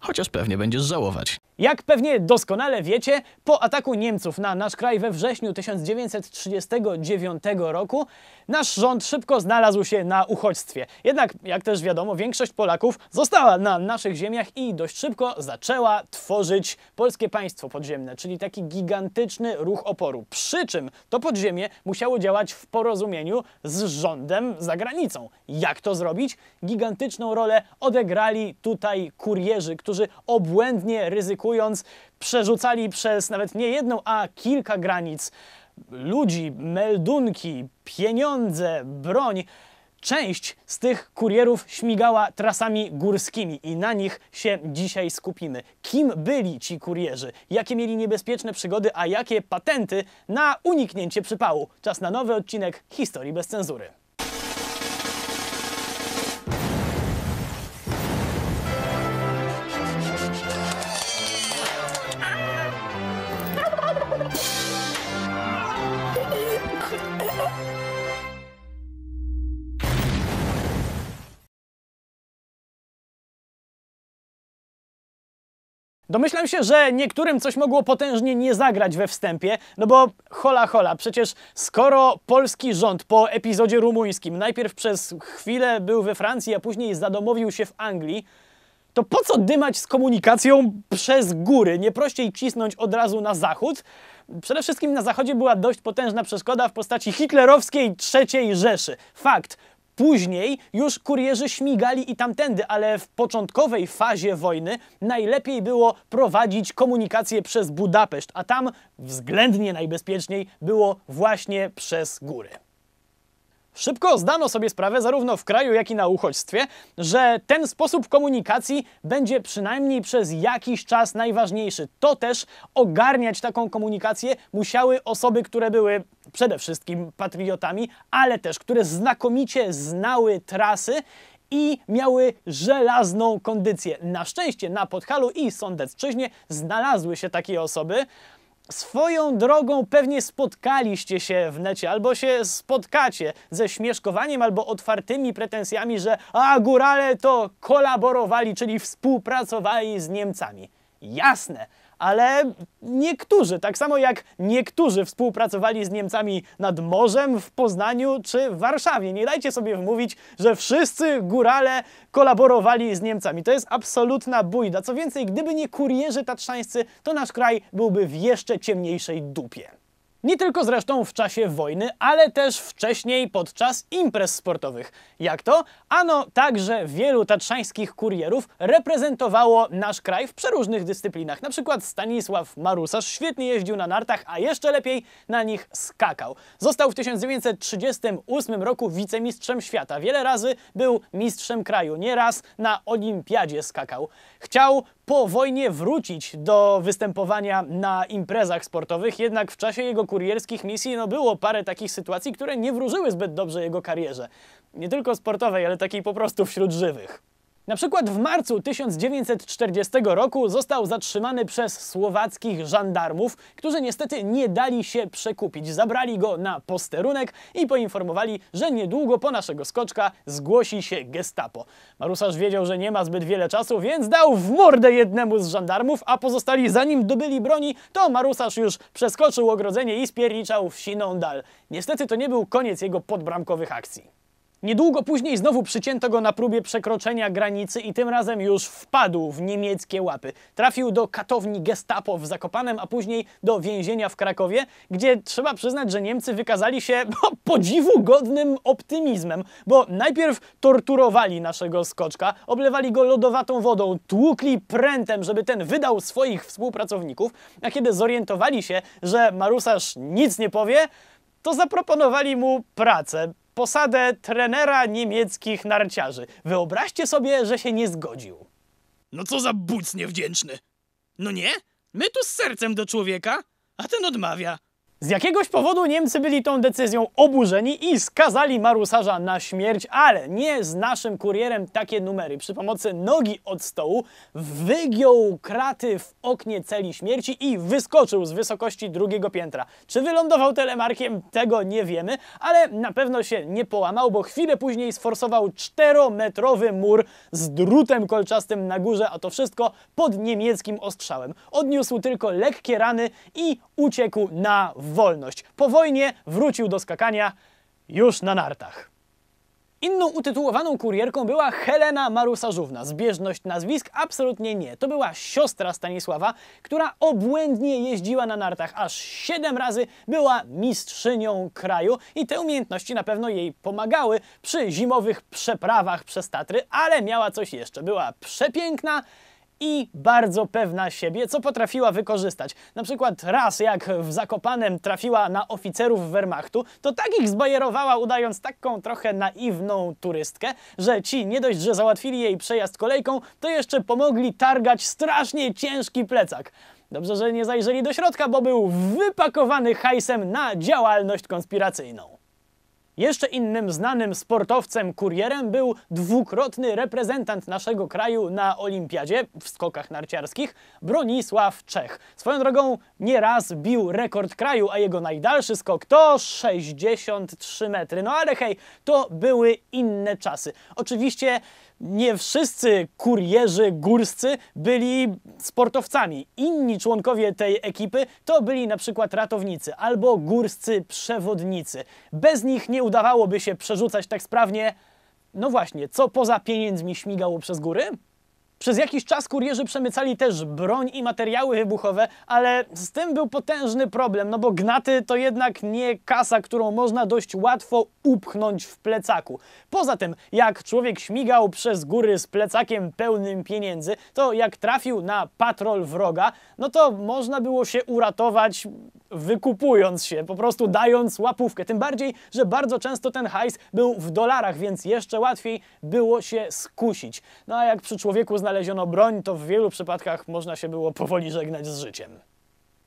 chociaż pewnie będziesz żałować. Jak pewnie doskonale wiecie, po ataku Niemców na nasz kraj we wrześniu 1939 roku nasz rząd szybko znalazł się na uchodźstwie. Jednak, jak też wiadomo, większość Polaków została na naszych ziemiach i dość szybko zaczęła tworzyć polskie państwo podziemne, czyli taki gigantyczny ruch oporu. Przy czym to podziemie musiało działać w porozumieniu z rządem za granicą. Jak to zrobić? Gigantyczną rolę odegrali tutaj kurierzy, którzy którzy obłędnie ryzykując przerzucali przez nawet nie jedną, a kilka granic ludzi, meldunki, pieniądze, broń. Część z tych kurierów śmigała trasami górskimi i na nich się dzisiaj skupimy. Kim byli ci kurierzy? Jakie mieli niebezpieczne przygody, a jakie patenty na uniknięcie przypału? Czas na nowy odcinek Historii bez cenzury. Domyślam się, że niektórym coś mogło potężnie nie zagrać we wstępie, no bo hola hola, przecież skoro polski rząd po epizodzie rumuńskim najpierw przez chwilę był we Francji, a później zadomowił się w Anglii, to po co dymać z komunikacją przez góry? Nie prościej cisnąć od razu na zachód? Przede wszystkim na zachodzie była dość potężna przeszkoda w postaci hitlerowskiej III Rzeszy. Fakt, Później już kurierzy śmigali i tamtędy, ale w początkowej fazie wojny najlepiej było prowadzić komunikację przez Budapeszt, a tam względnie najbezpieczniej było właśnie przez góry. Szybko zdano sobie sprawę, zarówno w kraju, jak i na uchodźstwie, że ten sposób komunikacji będzie przynajmniej przez jakiś czas najważniejszy. To też ogarniać taką komunikację musiały osoby, które były przede wszystkim patriotami, ale też które znakomicie znały trasy i miały żelazną kondycję. Na szczęście na Podhalu i Sądecczyźnie znalazły się takie osoby. Swoją drogą pewnie spotkaliście się w necie, albo się spotkacie ze śmieszkowaniem, albo otwartymi pretensjami, że a górale to kolaborowali, czyli współpracowali z Niemcami. Jasne, ale niektórzy, tak samo jak niektórzy współpracowali z Niemcami nad morzem w Poznaniu czy w Warszawie. Nie dajcie sobie wmówić, że wszyscy górale kolaborowali z Niemcami. To jest absolutna bójda. Co więcej, gdyby nie kurierzy tatrzańscy, to nasz kraj byłby w jeszcze ciemniejszej dupie. Nie tylko zresztą w czasie wojny, ale też wcześniej podczas imprez sportowych. Jak to? Ano, także wielu tatrzańskich kurierów reprezentowało nasz kraj w przeróżnych dyscyplinach. Na przykład Stanisław Marusarz świetnie jeździł na nartach, a jeszcze lepiej na nich skakał. Został w 1938 roku wicemistrzem świata. Wiele razy był mistrzem kraju. Nieraz na olimpiadzie skakał. Chciał po wojnie wrócić do występowania na imprezach sportowych, jednak w czasie jego kurierskich misji no było parę takich sytuacji, które nie wróżyły zbyt dobrze jego karierze. Nie tylko sportowej, ale takiej po prostu wśród żywych. Na przykład w marcu 1940 roku został zatrzymany przez słowackich żandarmów, którzy niestety nie dali się przekupić. Zabrali go na posterunek i poinformowali, że niedługo po naszego skoczka zgłosi się gestapo. Marusarz wiedział, że nie ma zbyt wiele czasu, więc dał w mordę jednemu z żandarmów, a pozostali zanim dobyli broni, to Marusarz już przeskoczył ogrodzenie i spierniczał w siną dal. Niestety to nie był koniec jego podbramkowych akcji. Niedługo później znowu przycięto go na próbie przekroczenia granicy i tym razem już wpadł w niemieckie łapy. Trafił do katowni Gestapo w Zakopanem, a później do więzienia w Krakowie, gdzie trzeba przyznać, że Niemcy wykazali się no, podziwu godnym optymizmem, bo najpierw torturowali naszego skoczka, oblewali go lodowatą wodą, tłukli prętem, żeby ten wydał swoich współpracowników, a kiedy zorientowali się, że marusarz nic nie powie, to zaproponowali mu pracę posadę trenera niemieckich narciarzy. Wyobraźcie sobie, że się nie zgodził. No co za buc niewdzięczny. No nie? My tu z sercem do człowieka, a ten odmawia. Z jakiegoś powodu Niemcy byli tą decyzją oburzeni i skazali Marusarza na śmierć, ale nie z naszym kurierem takie numery. Przy pomocy nogi od stołu wygiął kraty w oknie celi śmierci i wyskoczył z wysokości drugiego piętra. Czy wylądował telemarkiem, tego nie wiemy, ale na pewno się nie połamał, bo chwilę później sforsował czterometrowy mur z drutem kolczastym na górze, a to wszystko pod niemieckim ostrzałem. Odniósł tylko lekkie rany i uciekł na wolność. Po wojnie wrócił do skakania już na nartach. Inną utytułowaną kurierką była Helena Marusarzówna. Zbieżność nazwisk absolutnie nie. To była siostra Stanisława, która obłędnie jeździła na nartach. Aż siedem razy była mistrzynią kraju i te umiejętności na pewno jej pomagały przy zimowych przeprawach przez Tatry, ale miała coś jeszcze. Była przepiękna, i bardzo pewna siebie, co potrafiła wykorzystać. Na przykład raz, jak w Zakopanem trafiła na oficerów Wehrmachtu, to tak ich zbajerowała, udając taką trochę naiwną turystkę, że ci nie dość, że załatwili jej przejazd kolejką, to jeszcze pomogli targać strasznie ciężki plecak. Dobrze, że nie zajrzeli do środka, bo był wypakowany hajsem na działalność konspiracyjną. Jeszcze innym znanym sportowcem kurierem był dwukrotny reprezentant naszego kraju na olimpiadzie w skokach narciarskich Bronisław Czech. Swoją drogą nieraz bił rekord kraju, a jego najdalszy skok to 63 metry. No ale hej, to były inne czasy. Oczywiście nie wszyscy kurierzy górscy byli sportowcami. Inni członkowie tej ekipy to byli na przykład ratownicy albo górscy przewodnicy. Bez nich nie udawałoby się przerzucać tak sprawnie. No właśnie, co poza pieniędzmi śmigało przez góry? Przez jakiś czas kurierzy przemycali też broń i materiały wybuchowe, ale z tym był potężny problem, no bo gnaty to jednak nie kasa, którą można dość łatwo upchnąć w plecaku. Poza tym, jak człowiek śmigał przez góry z plecakiem pełnym pieniędzy, to jak trafił na patrol wroga, no to można było się uratować wykupując się, po prostu dając łapówkę. Tym bardziej, że bardzo często ten hajs był w dolarach, więc jeszcze łatwiej było się skusić. No a jak przy człowieku znaleźć znaleziono broń, to w wielu przypadkach można się było powoli żegnać z życiem.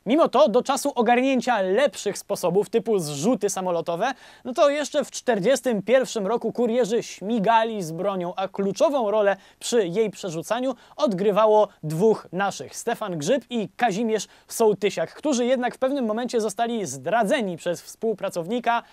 Mimo to do czasu ogarnięcia lepszych sposobów typu zrzuty samolotowe, no to jeszcze w 1941 roku kurierzy śmigali z bronią, a kluczową rolę przy jej przerzucaniu odgrywało dwóch naszych, Stefan Grzyb i Kazimierz Sołtysiak, którzy jednak w pewnym momencie zostali zdradzeni przez współpracownika,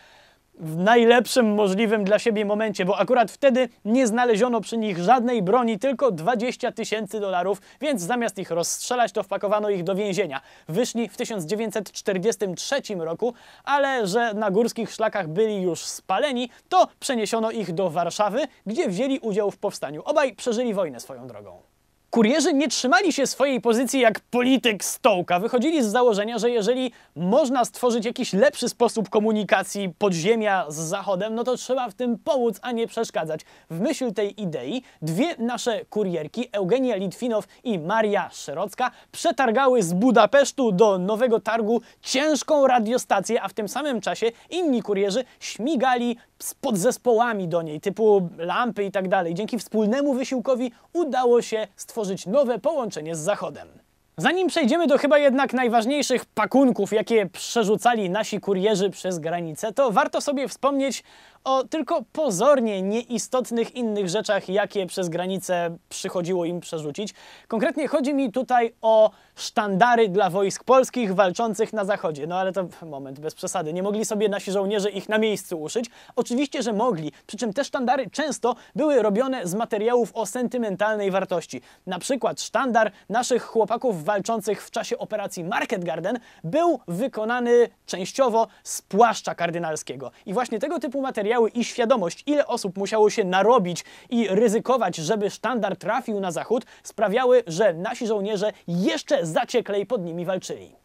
w najlepszym możliwym dla siebie momencie, bo akurat wtedy nie znaleziono przy nich żadnej broni, tylko 20 tysięcy dolarów, więc zamiast ich rozstrzelać, to wpakowano ich do więzienia. Wyszli w 1943 roku, ale że na górskich szlakach byli już spaleni, to przeniesiono ich do Warszawy, gdzie wzięli udział w powstaniu. Obaj przeżyli wojnę swoją drogą. Kurierzy nie trzymali się swojej pozycji jak polityk stołka. Wychodzili z założenia, że jeżeli można stworzyć jakiś lepszy sposób komunikacji podziemia z zachodem, no to trzeba w tym pomóc, a nie przeszkadzać. W myśl tej idei dwie nasze kurierki, Eugenia Litwinow i Maria Szerocka, przetargały z Budapesztu do Nowego Targu ciężką radiostację, a w tym samym czasie inni kurierzy śmigali z podzespołami do niej, typu lampy i tak dalej. Dzięki wspólnemu wysiłkowi udało się stworzyć nowe połączenie z Zachodem. Zanim przejdziemy do chyba jednak najważniejszych pakunków, jakie przerzucali nasi kurierzy przez granicę, to warto sobie wspomnieć o tylko pozornie nieistotnych innych rzeczach, jakie przez granicę przychodziło im przerzucić. Konkretnie chodzi mi tutaj o sztandary dla wojsk polskich walczących na zachodzie. No ale to moment, bez przesady. Nie mogli sobie nasi żołnierze ich na miejscu uszyć. Oczywiście, że mogli, przy czym te sztandary często były robione z materiałów o sentymentalnej wartości. Na przykład sztandar naszych chłopaków walczących w czasie operacji Market Garden był wykonany częściowo z płaszcza kardynalskiego. I właśnie tego typu materiały i świadomość, ile osób musiało się narobić i ryzykować, żeby sztandar trafił na zachód, sprawiały, że nasi żołnierze jeszcze zacieklej pod nimi walczyli.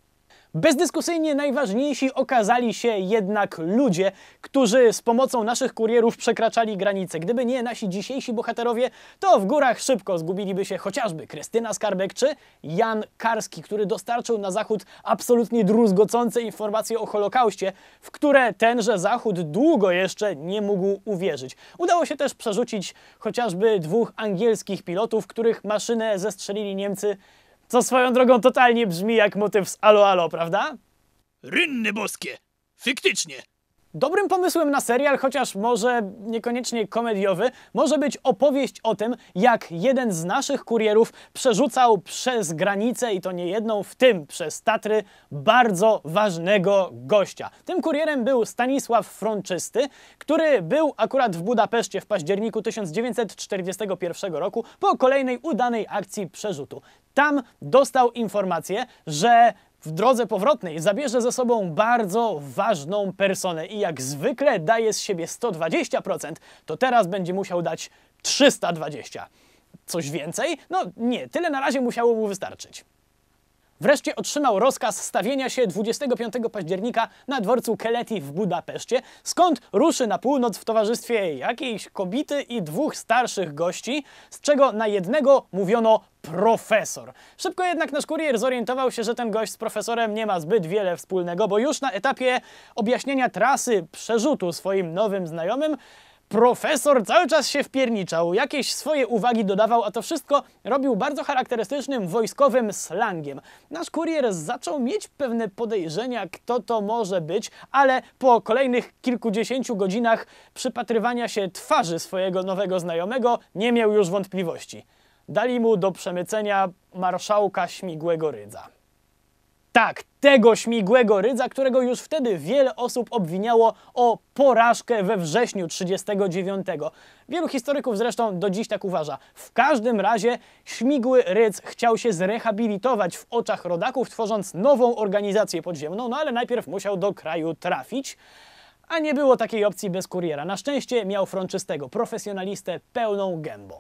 Bezdyskusyjnie najważniejsi okazali się jednak ludzie, którzy z pomocą naszych kurierów przekraczali granice. Gdyby nie nasi dzisiejsi bohaterowie, to w górach szybko zgubiliby się chociażby Krystyna Skarbek czy Jan Karski, który dostarczył na Zachód absolutnie druzgocące informacje o Holokauście, w które tenże Zachód długo jeszcze nie mógł uwierzyć. Udało się też przerzucić chociażby dwóch angielskich pilotów, których maszynę zestrzelili Niemcy co swoją drogą totalnie brzmi jak motyw z Alo Alo, prawda? Rynny boskie! Faktycznie! Dobrym pomysłem na serial, chociaż może niekoniecznie komediowy, może być opowieść o tym, jak jeden z naszych kurierów przerzucał przez granicę i to nie jedną, w tym przez Tatry, bardzo ważnego gościa. Tym kurierem był Stanisław Frączysty, który był akurat w Budapeszcie w październiku 1941 roku po kolejnej udanej akcji przerzutu. Tam dostał informację, że w drodze powrotnej zabierze ze sobą bardzo ważną personę i jak zwykle daje z siebie 120%, to teraz będzie musiał dać 320. Coś więcej? No nie, tyle na razie musiało mu wystarczyć. Wreszcie otrzymał rozkaz stawienia się 25 października na dworcu Keleti w Budapeszcie, skąd ruszy na północ w towarzystwie jakiejś kobity i dwóch starszych gości, z czego na jednego mówiono profesor. Szybko jednak nasz kurier zorientował się, że ten gość z profesorem nie ma zbyt wiele wspólnego, bo już na etapie objaśnienia trasy przerzutu swoim nowym znajomym Profesor cały czas się wpierniczał, jakieś swoje uwagi dodawał, a to wszystko robił bardzo charakterystycznym wojskowym slangiem. Nasz kurier zaczął mieć pewne podejrzenia, kto to może być, ale po kolejnych kilkudziesięciu godzinach przypatrywania się twarzy swojego nowego znajomego nie miał już wątpliwości. Dali mu do przemycenia marszałka śmigłego rydza. Tak, tego śmigłego rydza, którego już wtedy wiele osób obwiniało o porażkę we wrześniu 1939. Wielu historyków zresztą do dziś tak uważa. W każdym razie śmigły rydz chciał się zrehabilitować w oczach rodaków, tworząc nową organizację podziemną, no ale najpierw musiał do kraju trafić. A nie było takiej opcji bez kuriera. Na szczęście miał franczystego, profesjonalistę pełną gębą.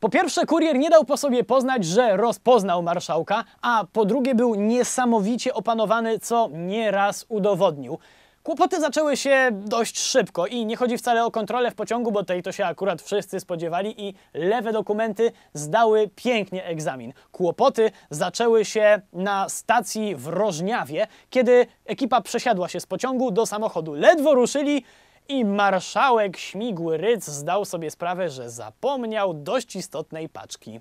Po pierwsze, kurier nie dał po sobie poznać, że rozpoznał marszałka, a po drugie był niesamowicie opanowany, co nieraz udowodnił. Kłopoty zaczęły się dość szybko i nie chodzi wcale o kontrolę w pociągu, bo tej to się akurat wszyscy spodziewali i lewe dokumenty zdały pięknie egzamin. Kłopoty zaczęły się na stacji w Rożniawie, kiedy ekipa przesiadła się z pociągu do samochodu. Ledwo ruszyli, i marszałek śmigły Rydz zdał sobie sprawę, że zapomniał dość istotnej paczki.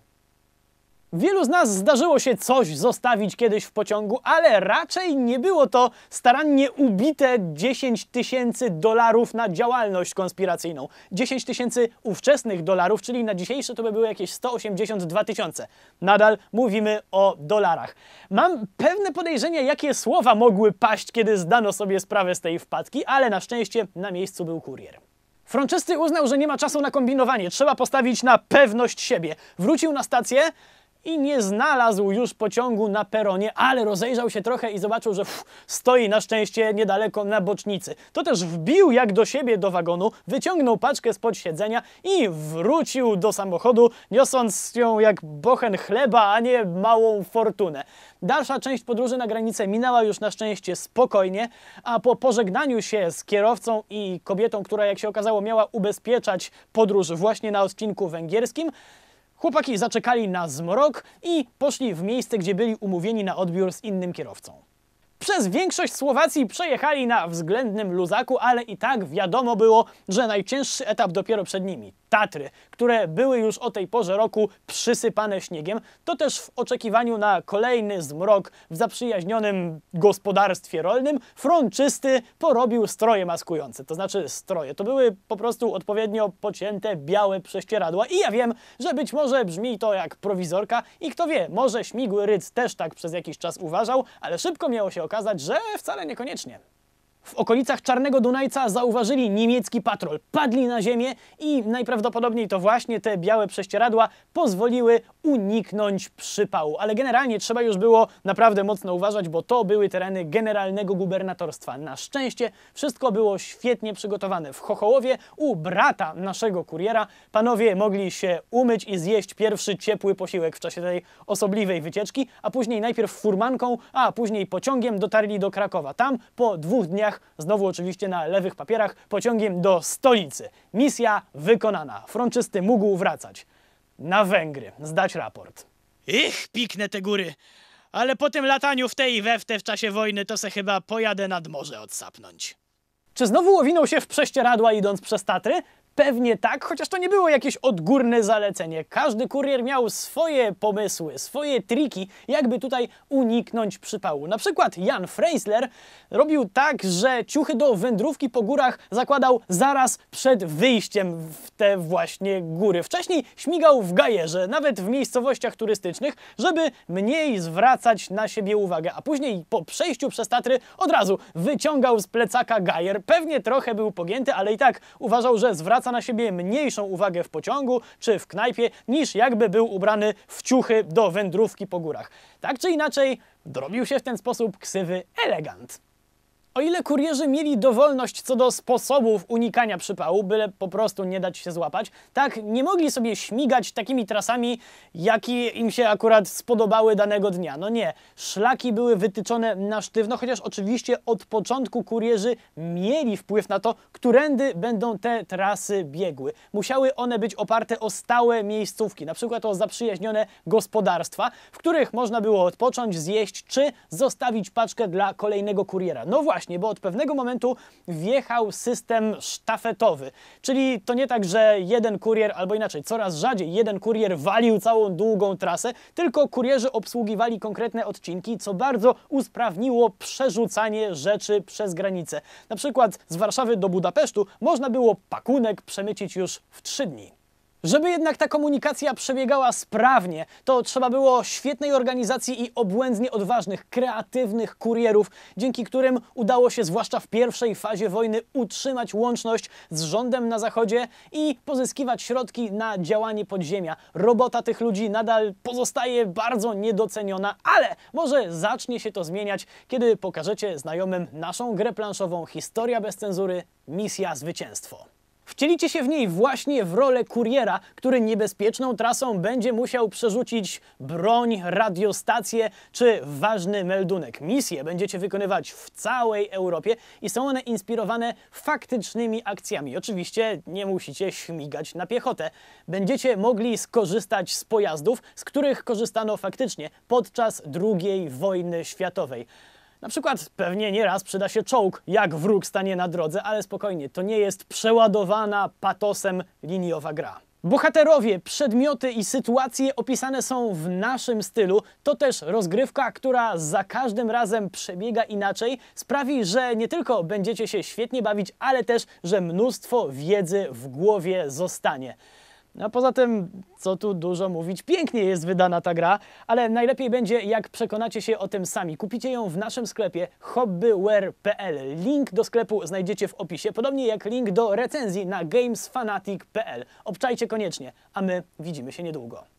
Wielu z nas zdarzyło się coś zostawić kiedyś w pociągu, ale raczej nie było to starannie ubite 10 tysięcy dolarów na działalność konspiracyjną. 10 tysięcy ówczesnych dolarów, czyli na dzisiejsze to by były jakieś 182 tysiące. Nadal mówimy o dolarach. Mam pewne podejrzenia, jakie słowa mogły paść, kiedy zdano sobie sprawę z tej wpadki, ale na szczęście na miejscu był kurier. Franczysty uznał, że nie ma czasu na kombinowanie, trzeba postawić na pewność siebie. Wrócił na stację, i nie znalazł już pociągu na peronie, ale rozejrzał się trochę i zobaczył, że stoi na szczęście niedaleko na bocznicy. To też wbił jak do siebie do wagonu, wyciągnął paczkę spod siedzenia i wrócił do samochodu, niosąc ją jak bochen chleba, a nie małą fortunę. Dalsza część podróży na granicę minęła już na szczęście spokojnie, a po pożegnaniu się z kierowcą i kobietą, która jak się okazało miała ubezpieczać podróż właśnie na odcinku węgierskim, Chłopaki zaczekali na zmrok i poszli w miejsce, gdzie byli umówieni na odbiór z innym kierowcą. Przez większość Słowacji przejechali na względnym luzaku, ale i tak wiadomo było, że najcięższy etap dopiero przed nimi. Tatry, które były już o tej porze roku przysypane śniegiem, to też w oczekiwaniu na kolejny zmrok w zaprzyjaźnionym gospodarstwie rolnym frączysty porobił stroje maskujące. To znaczy stroje. To były po prostu odpowiednio pocięte białe prześcieradła i ja wiem, że być może brzmi to jak prowizorka i kto wie, może śmigły ryc też tak przez jakiś czas uważał, ale szybko miało się okazać, że wcale niekoniecznie. W okolicach Czarnego Dunajca zauważyli niemiecki patrol, padli na ziemię i najprawdopodobniej to właśnie te białe prześcieradła pozwoliły uniknąć przypału. Ale generalnie trzeba już było naprawdę mocno uważać, bo to były tereny generalnego gubernatorstwa. Na szczęście wszystko było świetnie przygotowane. W Chochołowie u brata naszego kuriera panowie mogli się umyć i zjeść pierwszy ciepły posiłek w czasie tej osobliwej wycieczki, a później najpierw furmanką, a później pociągiem dotarli do Krakowa. Tam po dwóch dniach papierach, znowu oczywiście na lewych papierach, pociągiem do stolicy. Misja wykonana. Frączysty mógł wracać. Na Węgry. Zdać raport. Ich, piknę te góry. Ale po tym lataniu w tej i we w te w czasie wojny to se chyba pojadę nad morze odsapnąć. Czy znowu owinął się w prześcieradła idąc przez Tatry? Pewnie tak, chociaż to nie było jakieś odgórne zalecenie. Każdy kurier miał swoje pomysły, swoje triki, jakby tutaj uniknąć przypału. Na przykład Jan Freisler robił tak, że ciuchy do wędrówki po górach zakładał zaraz przed wyjściem w te właśnie góry. Wcześniej śmigał w gajerze, nawet w miejscowościach turystycznych, żeby mniej zwracać na siebie uwagę, a później po przejściu przez Tatry od razu wyciągał z plecaka gajer. Pewnie trochę był pogięty, ale i tak uważał, że zwraca zwraca na siebie mniejszą uwagę w pociągu czy w knajpie, niż jakby był ubrany w ciuchy do wędrówki po górach. Tak czy inaczej, drobił się w ten sposób ksywy elegant. O ile kurierzy mieli dowolność co do sposobów unikania przypału, byle po prostu nie dać się złapać, tak nie mogli sobie śmigać takimi trasami, jakie im się akurat spodobały danego dnia. No nie, szlaki były wytyczone na sztywno, chociaż oczywiście od początku kurierzy mieli wpływ na to, którędy będą te trasy biegły. Musiały one być oparte o stałe miejscówki, na przykład o zaprzyjaźnione gospodarstwa, w których można było odpocząć, zjeść czy zostawić paczkę dla kolejnego kuriera. No właśnie, właśnie, bo od pewnego momentu wjechał system sztafetowy. Czyli to nie tak, że jeden kurier, albo inaczej, coraz rzadziej jeden kurier walił całą długą trasę, tylko kurierzy obsługiwali konkretne odcinki, co bardzo usprawniło przerzucanie rzeczy przez granicę. Na przykład z Warszawy do Budapesztu można było pakunek przemycić już w trzy dni. Żeby jednak ta komunikacja przebiegała sprawnie, to trzeba było świetnej organizacji i obłędnie odważnych, kreatywnych kurierów, dzięki którym udało się zwłaszcza w pierwszej fazie wojny utrzymać łączność z rządem na zachodzie i pozyskiwać środki na działanie podziemia. Robota tych ludzi nadal pozostaje bardzo niedoceniona, ale może zacznie się to zmieniać, kiedy pokażecie znajomym naszą grę planszową Historia bez cenzury, Misja Zwycięstwo. Wcielicie się w niej właśnie w rolę kuriera, który niebezpieczną trasą będzie musiał przerzucić broń, radiostację czy ważny meldunek. Misje będziecie wykonywać w całej Europie i są one inspirowane faktycznymi akcjami. Oczywiście nie musicie śmigać na piechotę. Będziecie mogli skorzystać z pojazdów, z których korzystano faktycznie podczas II wojny światowej. Na przykład pewnie nieraz przyda się czołg, jak wróg stanie na drodze, ale spokojnie, to nie jest przeładowana patosem liniowa gra. Bohaterowie, przedmioty i sytuacje opisane są w naszym stylu. To też rozgrywka, która za każdym razem przebiega inaczej, sprawi, że nie tylko będziecie się świetnie bawić, ale też, że mnóstwo wiedzy w głowie zostanie. A poza tym, co tu dużo mówić, pięknie jest wydana ta gra, ale najlepiej będzie, jak przekonacie się o tym sami. Kupicie ją w naszym sklepie hobbyware.pl. Link do sklepu znajdziecie w opisie, podobnie jak link do recenzji na gamesfanatic.pl. Obczajcie koniecznie, a my widzimy się niedługo.